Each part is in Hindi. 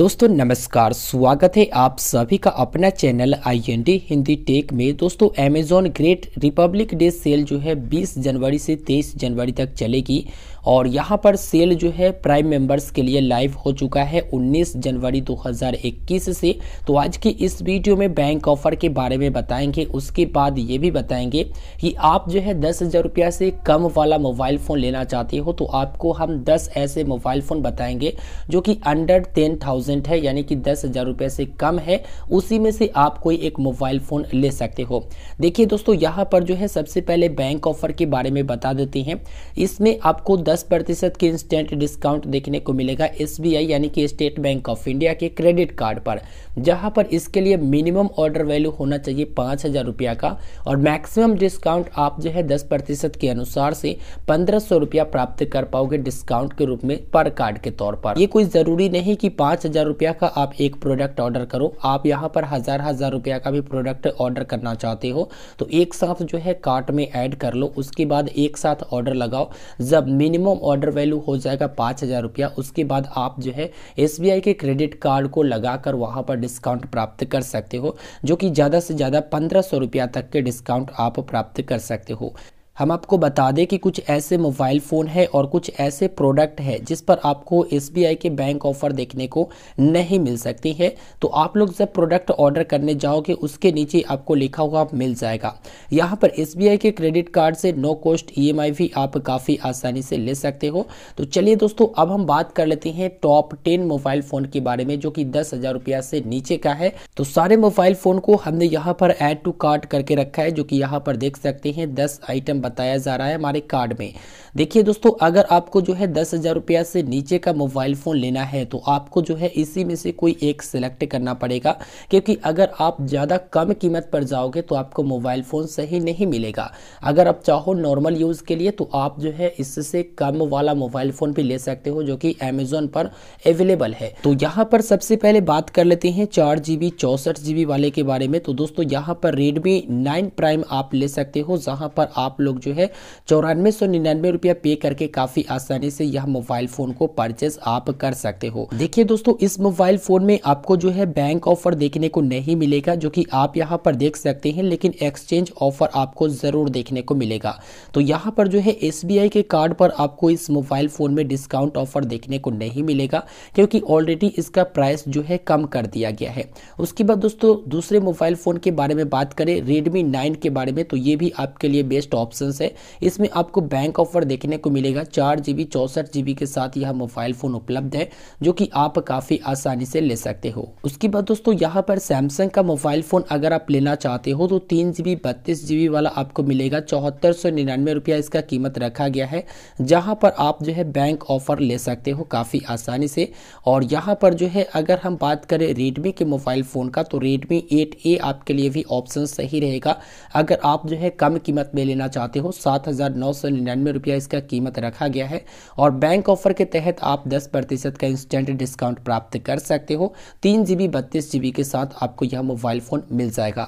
दोस्तों नमस्कार स्वागत है आप सभी का अपना चैनल आईएनडी हिंदी टेक में दोस्तों Amazon great republic day sale जो है 20 जनवरी से 23 जनवरी तक चलेगी और यहाँ पर सेल जो है प्राइम मेंबर्स के लिए लाइव हो चुका है 19 जनवरी 2021 से तो आज की इस वीडियो में बैंक ऑफर के बारे में बताएंगे उसके बाद ये भी बताएंगे कि आप जो है दस हज़ार रुपया से कम वाला मोबाइल फ़ोन लेना चाहते हो तो आपको हम दस ऐसे मोबाइल फ़ोन बताएंगे जो कि अंडर टेन थाउजेंड है यानी कि दस हज़ार रुपये से कम है उसी में से आप कोई एक मोबाइल फ़ोन ले सकते हो देखिए दोस्तों यहाँ पर जो है सबसे पहले बैंक ऑफर के बारे में बता देते हैं इसमें आपको दस प्रतिशत की इंस्टेंट डिस्काउंट देखने को मिलेगा एसबीआई यानी कि स्टेट बैंक ऑफ इंडिया के क्रेडिट कार्ड पर जहां पर इसके लिए मिनिमम ऑर्डर वैल्यू होना चाहिए पाँच हज़ार रुपया का और मैक्सिमम डिस्काउंट आप जो है दस प्रतिशत के अनुसार से पंद्रह सौ रुपया प्राप्त कर पाओगे डिस्काउंट के रूप में पर कार्ड के तौर पर ये कोई ज़रूरी नहीं कि पाँच हज़ार रुपया का आप एक प्रोडक्ट ऑर्डर करो आप यहाँ पर हज़ार हज़ार रुपया का भी प्रोडक्ट ऑर्डर करना चाहते हो तो एक साथ जो है कार्ट में ऐड कर लो उसके बाद एक साथ ऑर्डर लगाओ जब मिनिमम मिनिमम ऑर्डर वैल्यू हो जाएगा पाँच हज़ार रुपया उसके बाद आप जो है एस के क्रेडिट कार्ड को लगाकर वहाँ पर डिस्काउंट प्राप्त कर सकते हो जो कि ज़्यादा से ज़्यादा पंद्रह सौ रुपया तक के डिस्काउंट आप प्राप्त कर सकते हो हम आपको बता दें कि कुछ ऐसे मोबाइल फ़ोन है और कुछ ऐसे प्रोडक्ट है जिस पर आपको एस के बैंक ऑफ़र देखने को नहीं मिल सकती है तो आप लोग जब प्रोडक्ट ऑर्डर करने जाओगे उसके नीचे आपको लिखा हुआ मिल जाएगा यहाँ पर एस के क्रेडिट कार्ड से नो कॉस्ट ई भी आप काफ़ी आसानी से ले सकते हो तो चलिए दोस्तों अब हम बात कर लेते हैं टॉप टेन मोबाइल फ़ोन के बारे में जो कि दस हज़ार रुपया से नीचे का है तो सारे मोबाइल फ़ोन को हमने यहाँ पर एड टू कार्ट करके रखा है जो कि यहाँ पर देख सकते हैं दस आइटम बताया जा रहा है हमारे कार्ड में देखिए दोस्तों अगर आपको जो है दस हज़ार रुपया से नीचे का मोबाइल फ़ोन लेना है तो आपको जो है इसी में से कोई एक सिलेक्ट करना पड़ेगा क्योंकि अगर आप ज़्यादा कम कीमत पर जाओगे तो आपको मोबाइल फ़ोन सही नहीं मिलेगा अगर आप चाहो नॉर्मल यूज़ के लिए तो आप जो है इससे कम वाला मोबाइल फ़ोन भी ले सकते हो जो कि अमेजोन पर अवेलेबल है तो यहाँ पर सबसे पहले बात कर लेते हैं चार जीबी चौसठ जीबी वाले के बारे में तो दोस्तों यहाँ पर रेडमी नाइन प्राइम आप ले सकते हो जहां पर आप लोग जो है चौरानवे सौ निन्यानवे रुपया पे करके काफ़ी आसानी से यह मोबाइल फ़ोन को परचेज आप कर सकते हो देखिए दोस्तों इस मोबाइल फ़ोन में आपको जो है बैंक ऑफर देखने को नहीं मिलेगा जो कि आप यहाँ पर देख सकते हैं लेकिन एक्सचेंज ऑफर आपको ज़रूर देखने को मिलेगा तो यहाँ पर जो है एस के कार्ड पर आपको इस मोबाइल फ़ोन में डिस्काउंट ऑफर देखने को नहीं मिलेगा क्योंकि ऑलरेडी इसका प्राइस जो है कम कर दिया गया है उसके बाद दोस्तों दूसरे मोबाइल फ़ोन के बारे में बात करें रेडमी नाइन के बारे में तो ये भी आपके लिए बेस्ट ऑप्शन ऑप्शन है इसमें आपको बैंक ऑफर देखने को मिलेगा चार जीबी चौसठ जीबी के साथ यह मोबाइल फ़ोन उपलब्ध है जो कि आप काफ़ी आसानी से ले सकते हो उसके बाद दोस्तों यहाँ पर सैमसंग का मोबाइल फ़ोन अगर आप लेना चाहते हो तो तीन जी बी बत्तीस जीबी वाला आपको मिलेगा चौहत्तर सौ निन्यानवे रुपया इसका कीमत रखा गया है जहां पर आप जो है बैंक ऑफर ले सकते हो काफ़ी आसानी से और यहाँ पर जो है अगर हम बात करें रेडमी के मोबाइल फ़ोन का तो रेडमी एट ए आपके लिए भी ऑप्शन सही रहेगा अगर आप जो है कम कीमत में लेना चाहते चाहते हो सात हज़ार नौ सौ निन्यानवे रुपया इसका कीमत रखा गया है और बैंक ऑफर के तहत आप दस प्रतिशत का इंस्टेंट डिस्काउंट प्राप्त कर सकते हो तीन जी बी बत्तीस जी बी के साथ आपको यह मोबाइल फ़ोन मिल जाएगा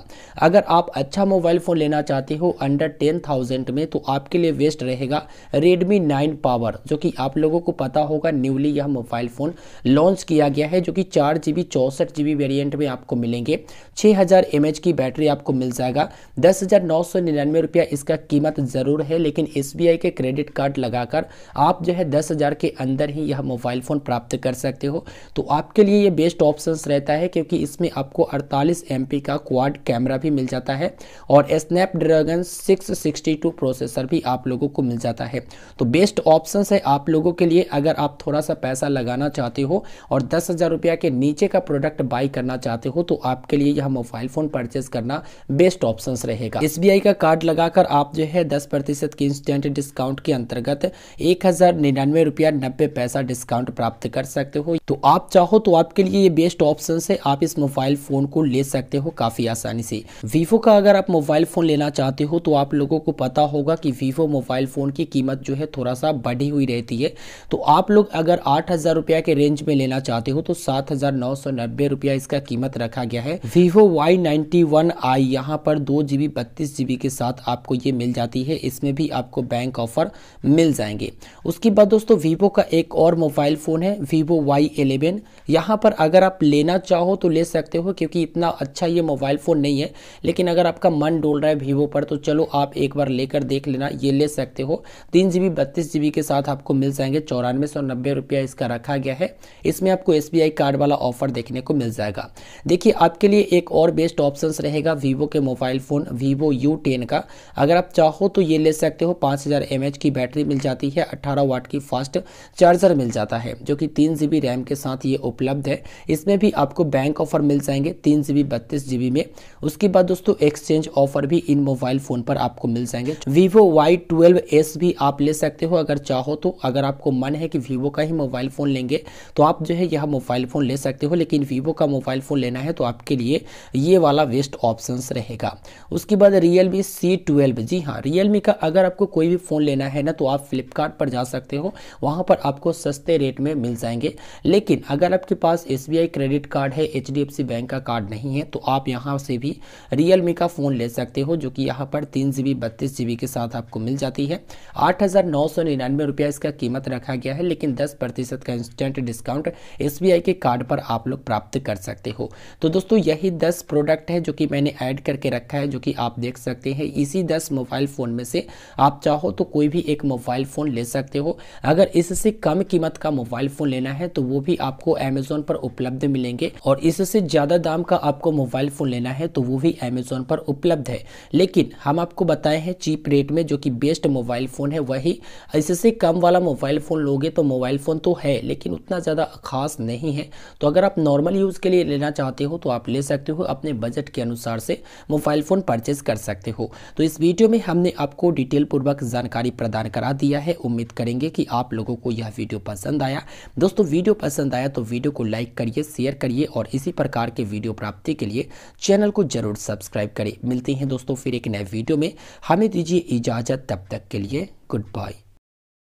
अगर आप अच्छा मोबाइल फ़ोन लेना चाहते हो अंडर टेन थाउजेंड में तो आपके लिए वेस्ट रहेगा रेडमी नाइन पावर जो कि आप लोगों को पता होगा न्यूली यह मोबाइल फ़ोन लॉन्च किया गया है जो कि चार जी बी चौंसठ जी बी वेरियंट में आपको मिलेंगे छः हज़ार एम एच की बैटरी आपको मिल जाएगा दस हज़ार नौ सौ निन्यानवे रुपया इसका कीमत लागत तो ज़रूर है लेकिन एस के क्रेडिट कार्ड लगाकर आप जो है दस हज़ार के अंदर ही यह मोबाइल फ़ोन प्राप्त कर सकते हो तो आपके लिए ये बेस्ट ऑप्शन रहता है क्योंकि इसमें आपको अड़तालीस एम का क्वाड कैमरा भी मिल जाता है और स्नैपड्रैगन 662 प्रोसेसर भी आप लोगों को मिल जाता है तो बेस्ट ऑप्शन है आप लोगों के लिए अगर आप थोड़ा सा पैसा लगाना चाहते हो और दस हज़ार रुपया के नीचे का प्रोडक्ट बाई करना चाहते हो तो आपके लिए यह मोबाइल फ़ोन परचेज करना बेस्ट ऑप्शन रहेगा एस का कार्ड लगाकर आप जो है है दस प्रतिशत की इंस्टेंट डिस्काउंट के अंतर्गत एक हज़ार निन्यानवे रुपया नब्बे पैसा डिस्काउंट प्राप्त कर सकते हो तो आप चाहो तो आपके लिए ये बेस्ट ऑप्शन है आप इस मोबाइल फ़ोन को ले सकते हो काफ़ी आसानी से वीवो का अगर आप मोबाइल फ़ोन लेना चाहते हो तो आप लोगों को पता होगा कि वीवो मोबाइल फ़ोन की कीमत जो है थोड़ा सा बढ़ी हुई रहती है तो आप लोग अगर आठ रुपया के रेंज में लेना चाहते हो तो सात हज़ार रुपया इसका कीमत रखा गया है Vivo Y ninety one i यहाँ पर दो जीबी बत्तीस जीबी के साथ आपको ये मिल जाता आती है इसमें भी आपको बैंक ऑफर मिल जाएंगे उसके बाद दोस्तों वीवो का एक और मोबाइल फ़ोन है वीवो वाई एलेवन यहाँ पर अगर आप लेना चाहो तो ले सकते हो क्योंकि इतना अच्छा ये मोबाइल फ़ोन नहीं है लेकिन अगर आपका मन डोल रहा है वीवो पर तो चलो आप एक बार लेकर देख लेना ये ले सकते हो तीन जी बी बत्तीस जी बी के साथ आपको मिल जाएंगे चौरानवे सौ नब्बे रुपया इसका रखा गया है इसमें आपको एस बी आई कार्ड वाला ऑफर देखने को मिल जाएगा देखिए आपके लिए एक और बेस्ट ऑप्शन रहेगा वीवो के mobile phone Vivo U ten का अगर आप चाहो हो तो ये ले सकते हो पाँच हज़ार की बैटरी मिल जाती है अट्ठारह वाट की फास्ट चार्जर मिल जाता है जो कि तीन जी रैम के साथ ये उपलब्ध है इसमें भी आपको बैंक ऑफर मिल जाएंगे तीन जी बी में उसके बाद दोस्तों एक्सचेंज ऑफर भी इन मोबाइल फ़ोन पर आपको मिल जाएंगे वीवो वाई ट्वेल्व भी आप ले सकते हो अगर चाहो तो अगर आपको मन है कि वीवो का ही मोबाइल फ़ोन लेंगे तो आप जो है यह मोबाइल फ़ोन ले सकते हो लेकिन वीवो का मोबाइल फ़ोन लेना है तो आपके लिए ये वाला वेस्ट ऑप्शन रहेगा उसके बाद रियल मी सी ट्वेल्व जी हाँ रियलमी का अगर आपको कोई भी फ़ोन लेना है ना तो आप फ्लिपकार्ट पर जा सकते हो वहाँ पर आपको सस्ते रेट में मिल जाएंगे लेकिन अगर आपके पास एस क्रेडिट कार्ड है एच बैंक का कार्ड नहीं है तो आप यहाँ से भी रियलमी का फ़ोन ले सकते हो जो कि यहाँ पर तीन जी के साथ आपको मिल जाती है आठ हज़ार इसका कीमत रखा गया है लेकिन दस प्रतिशत का इंस्टेंट डिस्काउंट एस के कार्ड पर आप लोग प्राप्त कर सकते हो तो दोस्तों यही दस प्रोडक्ट है जो कि मैंने ऐड करके रखा है जो कि आप देख सकते हैं इसी दस मोबाइल फ़ोन फ़ोन में से आप चाहो तो कोई भी एक मोबाइल फ़ोन ले सकते हो अगर इससे कम कीमत का मोबाइल फ़ोन लेना है तो वो भी आपको अमेजोन पर उपलब्ध मिलेंगे और इससे ज़्यादा दाम का आपको मोबाइल फ़ोन लेना है तो वो भी अमेजोन पर उपलब्ध है लेकिन हम आपको बताए हैं चीप रेट में जो कि बेस्ट मोबाइल फ़ोन है वही इससे कम वाला मोबाइल फ़ोन लोगे तो मोबाइल फ़ोन तो है लेकिन उतना ज़्यादा ख़ास नहीं है तो अगर आप नॉर्मल यूज़ के लिए लेना चाहते हो तो आप ले सकते हो अपने बजट के अनुसार से मोबाइल फ़ोन परचेज़ कर सकते हो तो इस वीडियो में हम हमने आपको डिटेल पूर्वक जानकारी प्रदान करा दिया है उम्मीद करेंगे कि आप लोगों को यह वीडियो पसंद आया दोस्तों वीडियो पसंद आया तो वीडियो को लाइक करिए शेयर करिए और इसी प्रकार के वीडियो प्राप्ति के लिए चैनल को जरूर सब्सक्राइब करें मिलते हैं दोस्तों फिर एक नए वीडियो में हमें दीजिए इजाज़त तब तक के लिए गुड बाय